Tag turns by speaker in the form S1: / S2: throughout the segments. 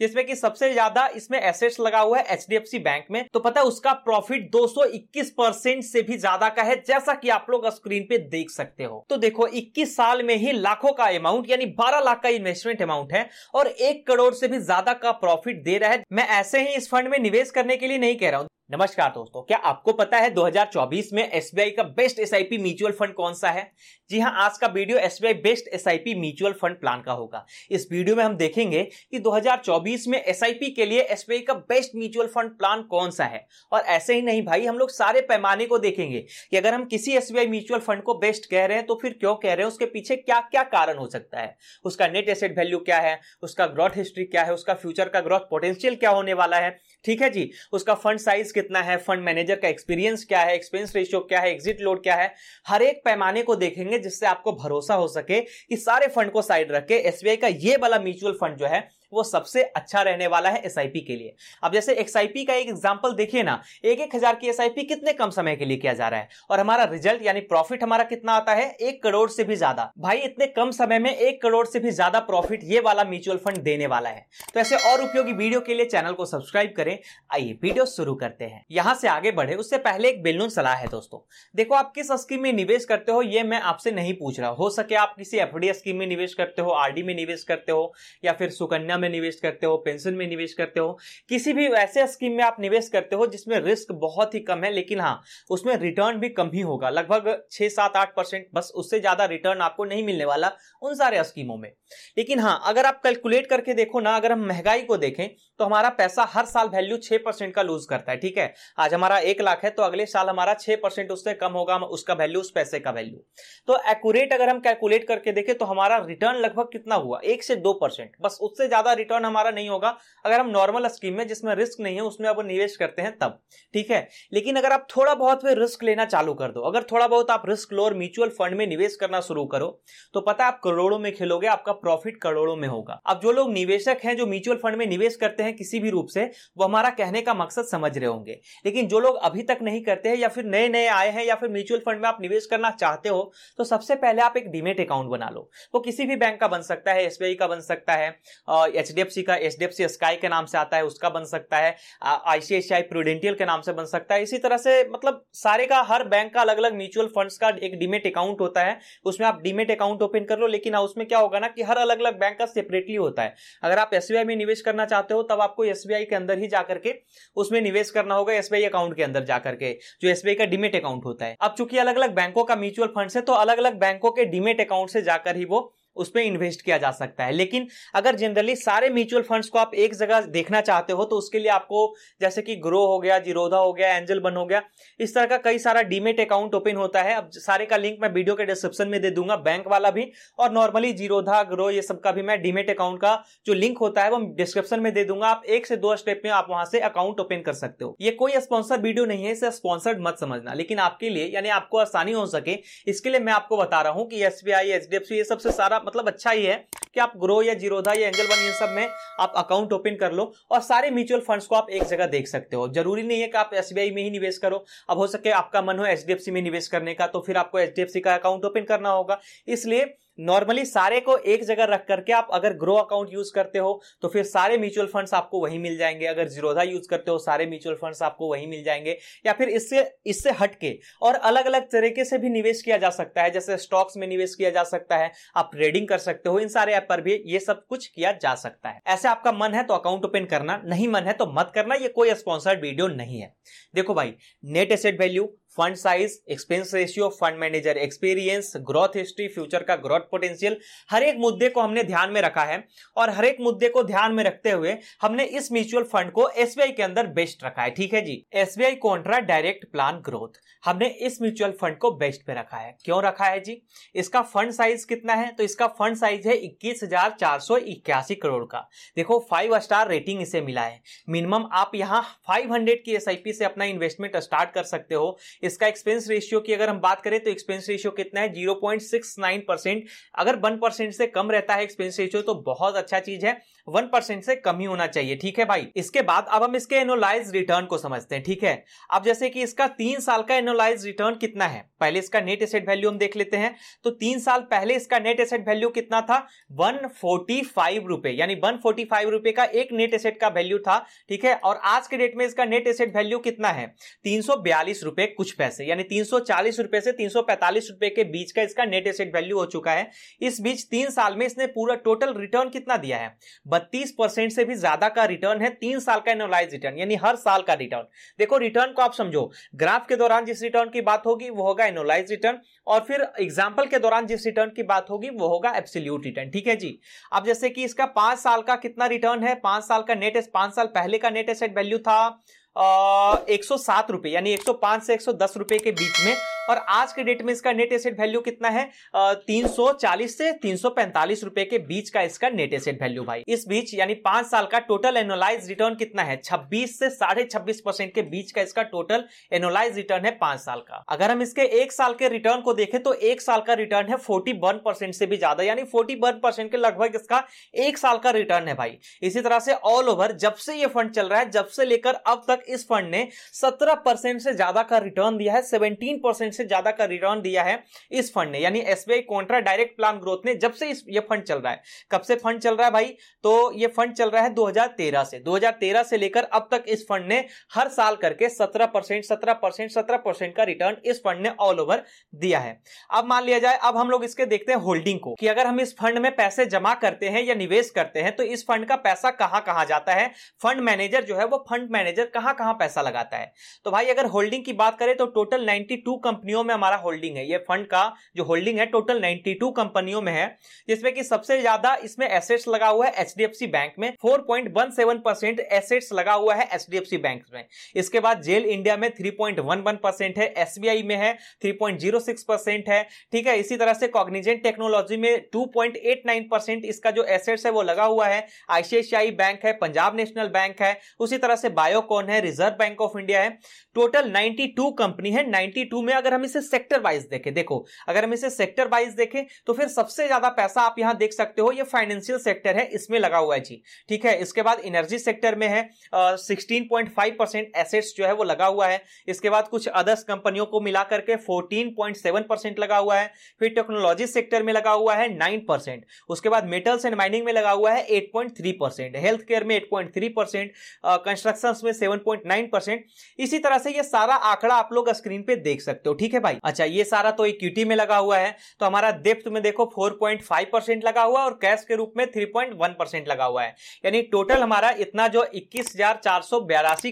S1: जिसमें कि सबसे ज्यादा इसमें एसेट्स लगा हुआ है एचडीएफसी बैंक में तो पता है उसका प्रॉफिट 221 परसेंट से भी ज्यादा का है जैसा कि आप लोग स्क्रीन पे देख सकते हो तो देखो 21 साल में ही लाखों का अमाउंट यानी 12 लाख का इन्वेस्टमेंट अमाउंट है और एक करोड़ से भी ज्यादा का प्रॉफिट दे रहा है मैं ऐसे ही इस फंड में निवेश करने के लिए नहीं कह रहा हूँ नमस्कार दोस्तों क्या आपको पता है 2024 में एसबीआई का बेस्ट एसआईपी म्यूचुअल फंड कौन सा है जी हाँ आज का video S best S mutual fund plan का होगा इस वीडियो में हम देखेंगे कि 2024 में एस के लिए एस का बेस्ट म्यूचुअल फंड प्लान कौन सा है और ऐसे ही नहीं भाई हम लोग सारे पैमाने को देखेंगे कि अगर हम किसी एस म्यूचुअल फंड को बेस्ट कह रहे हैं तो फिर क्यों कह रहे हैं उसके पीछे क्या क्या कारण हो सकता है उसका नेट एसेट वैल्यू क्या है उसका ग्रोथ हिस्ट्री क्या है उसका फ्यूचर का ग्रोथ पोटेंशियल क्या होने वाला है ठीक है जी उसका फंड साइज कितना है फंड मैनेजर का एक्सपीरियंस क्या है एक्सपेंस रेशियो क्या है एग्जिट लोड क्या है हर एक पैमाने को देखेंगे जिससे आपको भरोसा हो सके कि सारे फंड को साइड रख के एसबीआई का ये वाला म्यूचुअल फंड जो है वो सबसे अच्छा रहने वाला है एस के लिए अब जैसे एस का एक एग्जाम्पल देखिए ना एक एक हजार की एस कितने कम समय के लिए किया जा रहा है और हमारा रिजल्ट यानी प्रॉफिट हमारा कितना आता है एक करोड़ से भी ज्यादा भाई इतने कम समय में एक करोड़ से भी ज्यादा प्रॉफिट ये वाला म्यूचुअल फंड देने वाला है तो ऐसे और उपयोगी वीडियो के लिए चैनल को सब्सक्राइब करें आइए वीडियो शुरू करते हैं यहां से आगे बढ़े उससे पहले एक बेलून सलाह है दोस्तों देखो आप किस स्कीम में निवेश करते हो ये मैं आपसे नहीं पूछ रहा हो सके आप किसी एफ स्कीम में निवेश करते हो आरडी में निवेश करते हो या फिर सुकन्या बीमा में निवेश करते हो पेंशन में निवेश करते हो किसी भी ऐसे स्कीम में आप निवेश करते हो जिसमें रिस्क बहुत ही कम है लेकिन हाँ उसमें रिटर्न भी कम ही होगा लगभग छह सात आठ परसेंट बस उससे ज्यादा रिटर्न आपको नहीं मिलने वाला उन सारे स्कीमों में लेकिन हाँ अगर आप कैलकुलेट करके देखो ना अगर हम महंगाई को देखें तो हमारा पैसा हर साल वैल्यू छह परसेंट का लूज करता है ठीक है आज हमारा एक लाख है तो अगले साल हमारा छह परसेंट उससे कम होगा उसका वैल्यू उस पैसे का वैल्यू तो एक्यूरेट अगर हम कैलकुलेट करके देखें तो हमारा रिटर्न लगभग कितना हुआ एक से दो परसेंट बस उससे ज्यादा ज्यादा रिटर्न हमारा नहीं होगा अगर हम नॉर्मल स्कीम में जिसमें रिस्क नहीं है उसमें आप निवेश करते हैं तब ठीक है लेकिन अगर आप थोड़ा बहुत भी रिस्क लेना चालू कर दो अगर थोड़ा बहुत आप रिस्क लो और म्यूचुअल फंड में निवेश करना शुरू करो तो पता है आप करोड़ों में खेलोगे आपका प्रॉफिट करोड़ों में होगा अब जो लोग निवेशक हैं जो म्यूचुअल फंड में निवेश करते हैं किसी भी रूप से वो हमारा कहने का मकसद समझ रहे होंगे लेकिन जो लोग अभी तक नहीं करते हैं या फिर नए नए आए हैं या फिर म्यूचुअल फंड में आप निवेश करना चाहते हो तो सबसे पहले आप एक डीमेट अकाउंट बना लो वो किसी भी बैंक का बन सकता है एसबीआई का बन सकता है एच का एच डी स्काई के नाम से आता है उसका बन सकता है आईसीआईसीआई प्रोडेंटियल के नाम से बन सकता है इसी तरह से मतलब सारे का हर बैंक का अलग अलग म्यूचुअल फंड्स का एक डीमेट अकाउंट होता है उसमें आप डीमेट अकाउंट ओपन कर लो लेकिन उसमें क्या होगा ना कि हर अलग अलग बैंक का सेपरेटली होता है अगर आप एस में निवेश करना चाहते हो तब आपको एस के अंदर ही जाकर के उसमें निवेश करना होगा एस अकाउंट के अंदर जाकर के जो एस का डीमेट अकाउंट होता है अब चूंकि अलग अलग बैंकों का म्यूचुअल फंड है तो अलग अलग बैंकों के डीमेट अकाउंट से जाकर ही वो उस पर इन्वेस्ट किया जा सकता है लेकिन अगर जनरली सारे म्यूचुअल फंड्स को आप एक जगह देखना चाहते हो तो उसके लिए आपको जैसे कि ग्रो हो गया जीरोधा हो गया एंजल बन हो गया इस तरह का कई सारा डीमेट अकाउंट ओपन होता है अब सारे का लिंक मैं वीडियो के डिस्क्रिप्शन में दे दूंगा बैंक वाला भी और नॉर्मली जीरोधा ग्रो ये सब का भी मैं डीमेट अकाउंट का जो लिंक होता है वो डिस्क्रिप्शन में दे दूंगा आप एक से दो स्टेप में आप वहां से अकाउंट ओपन कर सकते हो ये कोई स्पॉन्सर वीडियो नहीं है इसे स्पॉन्सर्ड मत समझना लेकिन आपके लिए यानी आपको आसानी हो सके इसके लिए मैं आपको बता रहा हूँ कि S B I D F ये सबसे सारा मतलब अच्छा ही है कि आप ग्रो या जीरोधा या एंजल वन ये सब में आप अकाउंट ओपन कर लो और सारे म्यूचुअल फंड्स को आप एक जगह देख सकते हो जरूरी नहीं है कि आप एस में ही निवेश करो अब हो सके आपका मन हो एच में निवेश करने का तो फिर आपको एच का अकाउंट ओपन करना होगा इसलिए नॉर्मली सारे को एक जगह रख करके आप अगर ग्रो अकाउंट यूज करते हो तो फिर सारे म्यूचुअल फंड्स आपको वही मिल जाएंगे अगर जीरोधा यूज करते हो सारे म्यूचुअल फंड्स आपको वही मिल जाएंगे या फिर इससे इससे हटके और अलग अलग तरीके से भी निवेश किया जा सकता है जैसे स्टॉक्स में निवेश किया जा सकता है आप ट्रेडिंग कर सकते हो इन सारे ऐप पर भी ये सब कुछ किया जा सकता है ऐसे आपका मन है तो अकाउंट ओपन करना नहीं मन है तो मत करना ये कोई स्पॉन्सर्ड वीडियो नहीं है देखो भाई net asset value fund size expense ratio fund manager experience growth history future का ग्रोथ पोटेंशियल हर एक मुद्दे को हमने ध्यान में रखा है और हर एक मुद्दे को ध्यान में रखते हुए हमने इस म्यूचुअल फंड को एसबीआई के अंदर बेस्ट रखा है ठीक है जी SBI contra direct plan growth हमने इस म्यूचुअल फंड को बेस्ट पे रखा है क्यों रखा है जी इसका फंड साइज कितना है तो इसका फंड साइज है इक्कीस करोड़ का देखो फाइव स्टार रेटिंग इसे मिला है मिनिमम आप यहाँ फाइव की एस से अपना इन्वेस्टमेंट स्टार्ट कर सकते हो इसका एक्सपेंस रेशियो की अगर हम बात करें तो एक्सपेंस रेशियो कितना है zero point six nine percent अगर वन परसेंट से कम रहता है एक्सपेंस रेशियो तो बहुत अच्छा चीज है वन परसेंट से कम ही होना चाहिए ठीक है भाई इसके बाद अब हम इसके एनोलाइज रिटर्न को समझते हैं ठीक है अब जैसे कि इसका तीन साल का एनोलाइज रिटर्न कितना है पहले इसका नेट एसेट वैल्यू हम देख लेते हैं तो तीन साल पहले इसका नेट एसेट वैल्यू कितना था वन रुपए यानी वन रुपए का एक नेट एसेट का वैल्यू था ठीक है और आज के डेट में इसका नेट एसेट वैल्यू कितना है तीन रुपए कुछ पैसे यानी तीन सौ रुपए से तीन रुपए के बीच का इसका नेट एसेट वैल्यू हो चुका है इस बीच तीन साल में इसने पूरा टोटल रिटर्न कितना दिया है बत्तीस से भी ज्यादा का रिटर्न है तीन साल का एनोलाइज रिटर्न यानी हर साल का रिटर्न देखो रिटर्न को आप समझो ग्राफ के दौरान जिस रिटर्न की बात होगी वो होगा एनोलाइज रिटर्न और फिर एग्जाम्पल के दौरान जिस रिटर्न की बात होगी वो होगा एब्सोल्यूट रिटर्न ठीक है जी अब जैसे कि इसका पांच साल का कितना रिटर्न है पांच साल का नेट पांच साल पहले का नेट एसेट वैल्यू था एक सौ सात रुपए यानी एक सौ पांच से एक सौ दस रुपए के बीच में और आज के डेट में इसका नेट एसेट वैल्यू कितना है तीन सौ चालीस से तीन सौ पैंतालीस रुपए के बीच का इसका नेट एसेट वैल्यू भाई इस बीच यानी पांच साल का टोटल एनोलाइज रिटर्न कितना है छब्बीस से साढ़े छब्बीस परसेंट के बीच का इसका टोटल एनोलाइज रिटर्न है पांच साल का अगर हम इसके एक साल के रिटर्न को देखें तो एक साल का रिटर्न है फोर्टी वन परसेंट से भी ज्यादा यानी फोर्टी वन परसेंट के लगभग इसका एक साल का रिटर्न है भाई इसी तरह से ऑल ओवर जब से ये फंड चल रहा है जब से लेकर अब तक इस फंड ने 17 परसेंट से ज्यादा का रिटर्न दिया है 17 परसेंट से ज्यादा का रिटर्न दिया है इस फंड ने यानी SBI contra direct plan growth ने जब से इस ये फंड चल रहा है कब से फंड चल रहा है भाई तो ये फंड चल रहा है 2013 से 2013 से लेकर अब तक इस फंड ने हर साल करके 17 परसेंट सत्रह परसेंट सत्रह परसेंट का रिटर्न इस फंड ने ऑल ओवर दिया है अब मान लिया जाए अब हम लोग इसके देखते हैं होल्डिंग को कि अगर हम इस फंड में पैसे जमा करते हैं या निवेश करते हैं तो इस फंड का पैसा कहां कहां जाता है फंड मैनेजर जो है वो फंड मैनेजर कहां कहां कहां पैसा लगाता है तो भाई अगर होल्डिंग की बात करें तो टोटल 92 कंपनियों में हमारा होल्डिंग है ये फंड का जो होल्डिंग है टोटल 92 कंपनियों में है जिसमें कि सबसे ज्यादा इसमें एसेट्स लगा हुआ है एच बैंक में फोर एसेट्स लगा हुआ है एच बैंक में इसके बाद जेल इंडिया में थ्री है एस में है थ्री है ठीक है इसी तरह से कॉग्निजेंट टेक्नोलॉजी में टू इसका जो एसेट्स है वो लगा हुआ है आईसीआईसीआई बैंक है पंजाब नेशनल बैंक है उसी तरह से बायोकॉन है रिजर्व बैंक ऑफ इंडिया है टोटल 92 कंपनी है 92 में अगर हम इसे सेक्टर वाइज देखें देखो अगर हम इसे सेक्टर वाइज देखें तो फिर सबसे ज्यादा पैसा आप यहां देख सकते हो ये फाइनेंशियल सेक्टर है इसमें लगा हुआ है जी ठीक है इसके बाद एनर्जी सेक्टर में है सिक्सटीन एसेट्स जो है वो लगा हुआ है इसके बाद कुछ अदर्स कंपनियों को मिला करके फोर्टीन लगा हुआ है फिर टेक्नोलॉजी सेक्टर में लगा हुआ है नाइन उसके बाद मेटल्स एंड माइनिंग में लगा हुआ है एट हेल्थ केयर में एट कंस्ट्रक्शन में सेवन 12.9 परसेंट इसी तरह से ये सारा आंकड़ा आप लोग स्क्रीन पे देख सकते हो ठीक है भाई अच्छा ये सारा तो इक्विटी में लगा हुआ है तो हमारा डेप्थ में देखो 4.5 परसेंट लगा हुआ और कैश के रूप में 3.1 परसेंट लगा हुआ है यानी टोटल हमारा इतना जो इक्कीस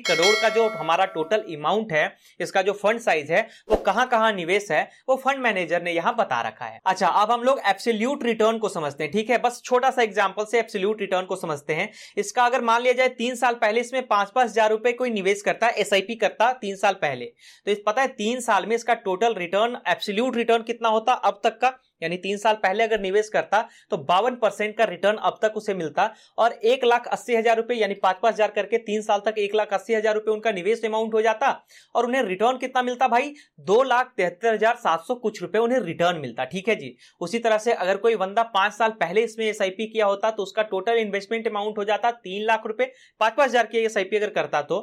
S1: करोड़ का जो हमारा टोटल अमाउंट है इसका जो फंड साइज है वो कहाँ कहाँ निवेश है वो फंड मैनेजर ने यहाँ बता रखा है अच्छा अब हम लोग एप्सिल्यूट रिटर्न को समझते हैं ठीक है बस छोटा सा एग्जाम्पल से एप्सिल्यूट रिटर्न को समझते हैं इसका अगर मान लिया जाए तीन साल पहले इसमें पांच पांच हजार रुपए को कोई निवेश करता है एसआईपी करता तीन साल पहले तो इस पता है तीन साल में इसका टोटल रिटर्न एब्सोल्यूट रिटर्न कितना होता अब तक का यानी तीन साल पहले अगर निवेश करता तो बावन परसेंट का रिटर्न अब तक उसे मिलता और एक लाख अस्सी हजार रुपए यानी पांच पांच हजार करके तीन साल तक एक लाख अस्सी हजार रुपए उनका निवेश अमाउंट हो जाता और उन्हें रिटर्न कितना मिलता भाई दो लाख तिहत्तर हजार सात सौ कुछ रुपए उन्हें रिटर्न मिलता ठीक है जी उसी तरह से अगर कोई बंदा पांच साल पहले इसमें एस किया होता तो उसका टोटल इन्वेस्टमेंट अमाउंट हो जाता तीन लाख रुपए पांच पांच हजार की एस अगर करता तो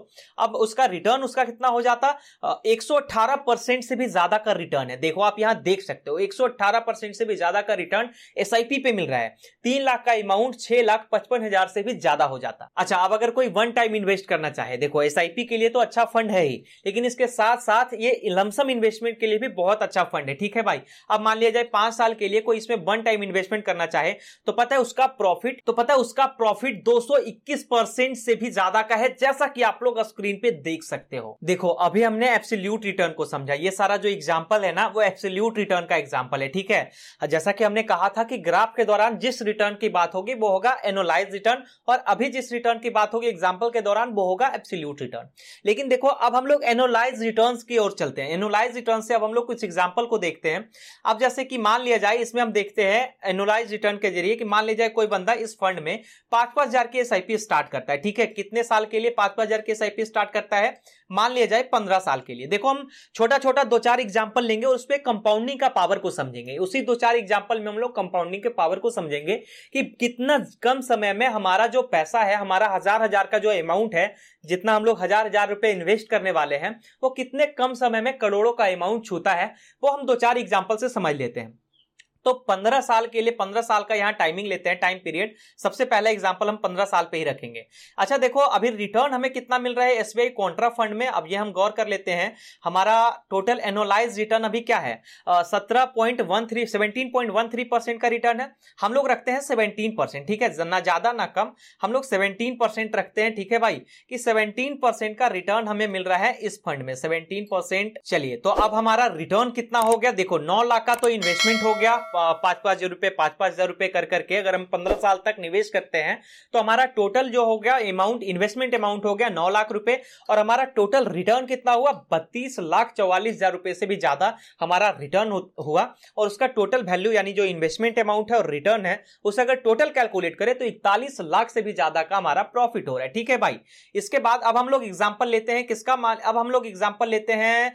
S1: अब उसका रिटर्न उसका कितना हो जाता एक से भी ज्यादा का रिटर्न है देखो आप यहां देख सकते हो एक परसेंट से भी ज्यादा का रिटर्न एस पे मिल रहा है तीन लाख का अमाउंट छह लाख पचपन हजार से भी ज्यादा हो जाता अच्छा अब अगर कोई वन टाइम इन्वेस्ट करना चाहे देखो एस के लिए तो अच्छा फंड है ही लेकिन इसके साथ साथ ये लमसम इन्वेस्टमेंट के लिए भी बहुत अच्छा फंड है ठीक है भाई अब मान लिया जाए पांच साल के लिए कोई इसमें वन टाइम इन्वेस्टमेंट करना चाहे तो पता है उसका प्रॉफिट तो पता है उसका प्रॉफिट 221 परसेंट से भी ज्यादा का है जैसा कि आप लोग स्क्रीन पे देख सकते हो देखो अभी हमने एब्सोल्यूट रिटर्न को समझा ये सारा जो एग्जाम्पल है ना वो एब्सोल्यूट रिटर्न का एग्जाम्पल है ठीक है हाँ, जैसा कि हमने कहा था कि ग्राफ के दौरान जिस रिटर्न की बात होगी वो होगा एनोलाइज रिटर्न और अभी जिस रिटर्न की बात होगी एग्जाम्पल के दौरान वो होगा एप्सिल्यूट रिटर्न लेकिन देखो अब हम लोग एनोलाइज रिटर्न की ओर चलते हैं एनोलाइज रिटर्न से अब हम लोग कुछ एग्जाम्पल को देखते हैं अब जैसे कि मान लिया जाए इसमें हम देखते हैं एनोलाइज रिटर्न के जरिए कि मान लिया जाए कोई बंदा इस फंड में पांच पांच हजार की एस स्टार्ट करता है ठीक है कितने साल के लिए पांच पांच हजार की एस स्टार्ट करता है मान लिया जाए पंद्रह साल के लिए देखो हम छोटा छोटा दो चार एग्जाम्पल लेंगे और उस पर कंपाउंडिंग का पावर को समझेंगे उसी दो चार एग्जाम्पल में हम लोग कंपाउंडिंग के पावर को समझेंगे कि कितना कम समय में हमारा जो पैसा है हमारा हजार हजार का जो अमाउंट है जितना हम लोग हजार हजार रुपये इन्वेस्ट करने वाले हैं वो कितने कम समय में करोड़ों का अमाउंट छूता है वो हम दो चार एग्जाम्पल से समझ लेते हैं तो पंद्रह साल के लिए पंद्रह साल का यहाँ टाइमिंग लेते हैं टाइम पीरियड सबसे पहले एग्जाम्पल हम पंद्रह साल पे ही रखेंगे अच्छा देखो अभी रिटर्न हमें कितना मिल रहा है एसबीआई कॉन्ट्रा फंड में अब ये हम गौर कर लेते हैं हमारा टोटल एनोलाइज रिटर्न अभी क्या है सत्रह point one three seventeen point one three percent का रिटर्न है हम लोग रखते हैं सेवनटीन परसेंट ठीक है ना ज्यादा ना कम हम लोग सेवनटीन परसेंट रखते हैं ठीक है भाई कि सेवनटीन परसेंट का रिटर्न हमें मिल रहा है इस फंड में सेवनटीन परसेंट चलिए तो अब हमारा रिटर्न कितना हो गया देखो नौ लाख का तो इन्वेस्टमेंट हो गया पाँच पाँच हजार रुपये पाँच पाँच हज़ार रुपये कर करके अगर हम पंद्रह साल तक निवेश करते हैं तो हमारा टोटल जो हो गया अमाउंट इन्वेस्टमेंट अमाउंट हो गया नौ लाख रुपए और हमारा टोटल रिटर्न कितना हुआ बत्तीस लाख चौवालीस हज़ार रुपये से भी ज़्यादा हमारा रिटर्न हुआ और उसका टोटल वैल्यू यानी जो इन्वेस्टमेंट अमाउंट है और रिटर्न है उसे अगर टोटल कैलकुलेट करें तो इकतालीस लाख से भी ज़्यादा का हमारा प्रॉफिट हो रहा है ठीक है भाई इसके बाद अब हम लोग एग्जाम्पल लेते हैं किसका अब हम लोग एग्जाम्पल लेते हैं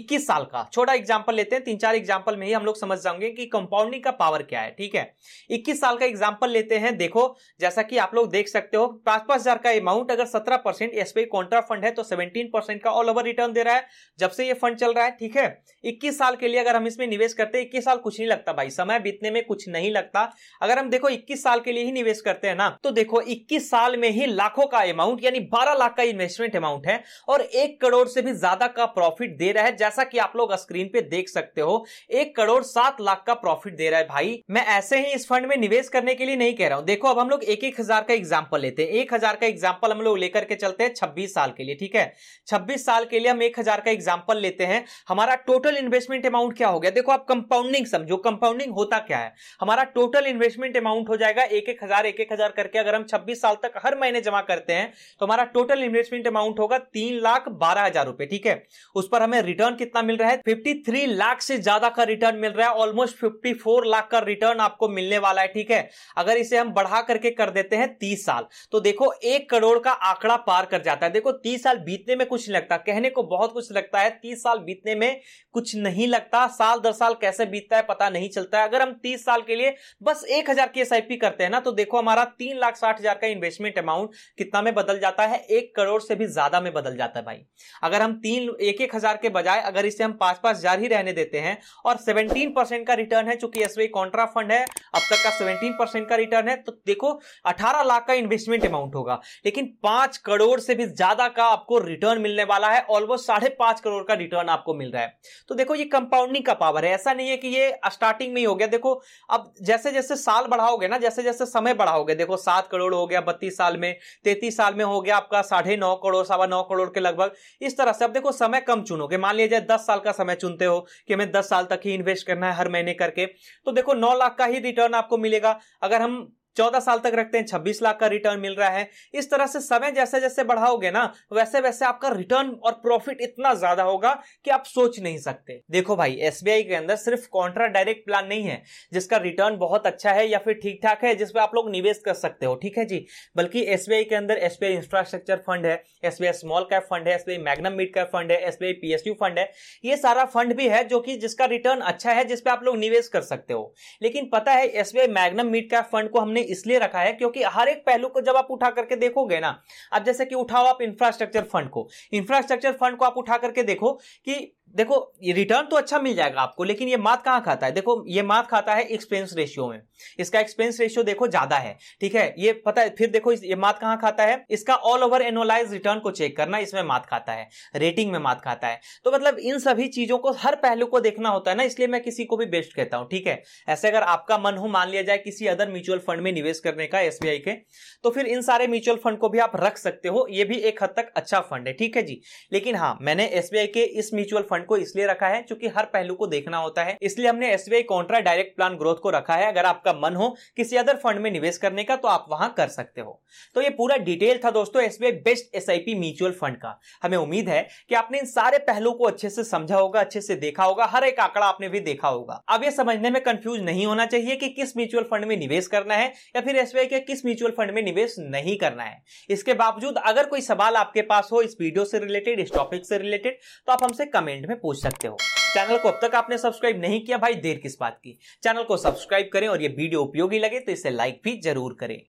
S1: इक्कीस साल का छोटा एग्जाम्पल लेते हैं तीन चार एग्जाम्पल में ही हम लोग समझ जाएंगे कि कंपाउंडिंग का पावर क्या है ठीक है 21 साल का एग्जाम्पल लेते हैं देखो जैसा कि आप लोग देख सकते हो पांच पांच हजार का अमाउंट अगर सत्रह परसेंट एसबीआई कॉन्ट्रा फंड है तो सेवनटीन परसेंट का ऑल ओवर रिटर्न दे रहा है जब से ये फंड चल रहा है ठीक है इक्कीस साल के लिए अगर हम इसमें निवेश करते हैं इक्कीस साल कुछ नहीं लगता भाई समय बीतने में कुछ नहीं लगता अगर हम देखो इक्कीस साल के लिए ही निवेश करते हैं ना तो देखो इक्कीस साल में ही लाखों का अमाउंट यानी बारह लाख का इन्वेस्टमेंट अमाउंट है और एक करोड़ से भी ज्यादा का प्रॉफिट दे रहा है जैसा कि आप लोग स्क्रीन पे देख सकते हो एक करोड़ सात लाख का प्रॉफिट प्रॉफिट दे रहा है भाई मैं ऐसे ही इस फंड में निवेश करने के लिए नहीं कह रहा हूँ देखो अब हम लोग एक एक हजार का एग्जाम्पल लेते हैं एक हजार का एग्जाम्पल हम लोग लेकर के चलते हैं छब्बीस साल के लिए ठीक है छब्बीस साल के लिए हम एक हजार का एग्जाम्पल लेते हैं हमारा टोटल इन्वेस्टमेंट अमाउंट क्या हो गया देखो आप कंपाउंडिंग समझो कंपाउंडिंग होता क्या है हमारा टोटल इन्वेस्टमेंट अमाउंट हो जाएगा एक एक हजार एक एक हजार करके अगर हम छब्बीस साल तक हर महीने जमा करते हैं तो हमारा टोटल इन्वेस्टमेंट अमाउंट होगा तीन लाख बारह हजार रुपए ठीक है उस पर हमें रिटर्न कितना मिल रहा है फिफ्टी थ्री लाख से ज्यादा का रिटर्न मिल रहा है ऑलमोस्ट 54 लाख का रिटर्न आपको मिलने वाला है ठीक है अगर इसे हम बढ़ा करके कर देते हैं तीस साल तो देखो एक करोड़ का आंकड़ा पार कर जाता है देखो तीस साल बीतने में कुछ नहीं लगता कहने को बहुत कुछ लगता है तीस साल बीतने में कुछ नहीं लगता साल दर साल कैसे बीतता है पता नहीं चलता है अगर हम तीस साल के लिए बस एक हजार की एस करते हैं ना तो देखो हमारा तीन लाख साठ हजार का इन्वेस्टमेंट अमाउंट कितना में बदल जाता है एक करोड़ से भी ज्यादा में बदल जाता है भाई अगर हम तीन एक एक हजार के बजाय अगर इसे हम पांच पांच हजार ही रहने देते हैं और सेवनटीन परसेंट का रिटर्न है चूंकि एसबीआई कॉन्ट्रा फंड है अब तक का 17 परसेंट का रिटर्न है तो देखो 18 लाख का इन्वेस्टमेंट अमाउंट होगा लेकिन पांच करोड़ से भी ज्यादा का आपको रिटर्न मिलने वाला है ऑलमोस्ट साढ़े पांच करोड़ का रिटर्न आपको मिल रहा है तो देखो ये कंपाउंडिंग का पावर है ऐसा नहीं है कि ये स्टार्टिंग में ही हो गया देखो अब जैसे जैसे साल बढ़ाओगे ना जैसे जैसे समय बढ़ाओगे देखो सात करोड़ हो गया बत्तीस साल में तैतीस साल में हो गया आपका साढ़े नौ करोड़ सवा नौ करोड़ के लगभग इस तरह से अब देखो समय कम चुनोगे मान लीजिए दस साल का समय चुनते हो कि हमें दस साल तक ही इन्वेस्ट करना है हर महीने करके तो देखो नौ लाख का ही रिटर्न रिटर्न आपको मिलेगा अगर हम चौदह साल तक रखते हैं छब्बीस लाख का रिटर्न मिल रहा है इस तरह से समय जैसे जैसे बढ़ाओगे ना वैसे वैसे आपका रिटर्न और प्रॉफिट इतना ज्यादा होगा कि आप सोच नहीं सकते देखो भाई एस के अंदर सिर्फ कॉन्ट्रा डायरेक्ट प्लान नहीं है जिसका रिटर्न बहुत अच्छा है या फिर ठीक ठाक है जिसपे आप लोग निवेश कर सकते हो ठीक है जी बल्कि एस के अंदर एस इंफ्रास्ट्रक्चर फंड है एस स्मॉल कैप फंड है S Magnum mid cap fund है एस पीएसयू फंड है ये सारा फंड भी है जो कि जिसका रिटर्न अच्छा है जिसपे आप लोग निवेश कर सकते हो लेकिन पता है S Magnum mid cap fund को हमने इसलिए रखा है क्योंकि हर एक पहलू को जब आप उठा करके देखोगे ना अब जैसे कि उठाओ आप इंफ्रास्ट्रक्चर फंड को इंफ्रास्ट्रक्चर फंड को आप उठा करके देखो कि देखो ये रिटर्न तो अच्छा मिल जाएगा आपको लेकिन ये मात कहाँ खाता है देखो ये मात खाता है एक्सपेंस रेशियो में इसका एक्सपेंस रेशियो देखो ज्यादा है ठीक है ये पता है फिर देखो ये मात कहाँ खाता है इसका ऑल ओवर एनोलाइज रिटर्न को चेक करना इसमें मात खाता है रेटिंग में मात खाता है तो मतलब इन सभी चीजों को हर पहलू को देखना होता है ना इसलिए मैं किसी को भी बेस्ट कहता हूँ ठीक है ऐसे अगर आपका मन हो मान लिया जाए किसी अदर म्यूचुअल फंड में निवेश करने का एस के तो फिर इन सारे म्यूचुअल फंड को भी आप रख सकते हो ये भी एक हद तक अच्छा फंड है ठीक है जी लेकिन हाँ मैंने एस के इस म्यूचुअल फंड को इसलिए रखा है क्योंकि हर पहलू को देखना होता है इसलिए हमने SBI contra direct plan growth को रखा है अगर आपका मन हो किसी अदर फंड में निवेश करने का तो आप वहां कर सकते हो तो ये पूरा डिटेल था दोस्तों S best S mutual fund का हमें उम्मीद है कि आपने इन सारे पहलू को अच्छे से समझा होगा अच्छे से देखा होगा हर एक आंकड़ा आपने भी देखा होगा अब ये समझने में कंफ्यूज नहीं होना चाहिए कि किस म्यूचुअल फंड में निवेश करना है या फिर एस के किस म्यूचुअल फंड में निवेश नहीं करना है इसके बावजूद अगर कोई सवाल आपके पास हो इस वीडियो से रिलेटेड इस टॉपिक से रिलेटेड तो आप हमसे कमेंट कमेंट में पूछ सकते हो चैनल को अब तक आपने सब्सक्राइब नहीं किया भाई देर किस बात की चैनल को सब्सक्राइब करें और ये वीडियो उपयोगी लगे तो इसे लाइक भी जरूर करें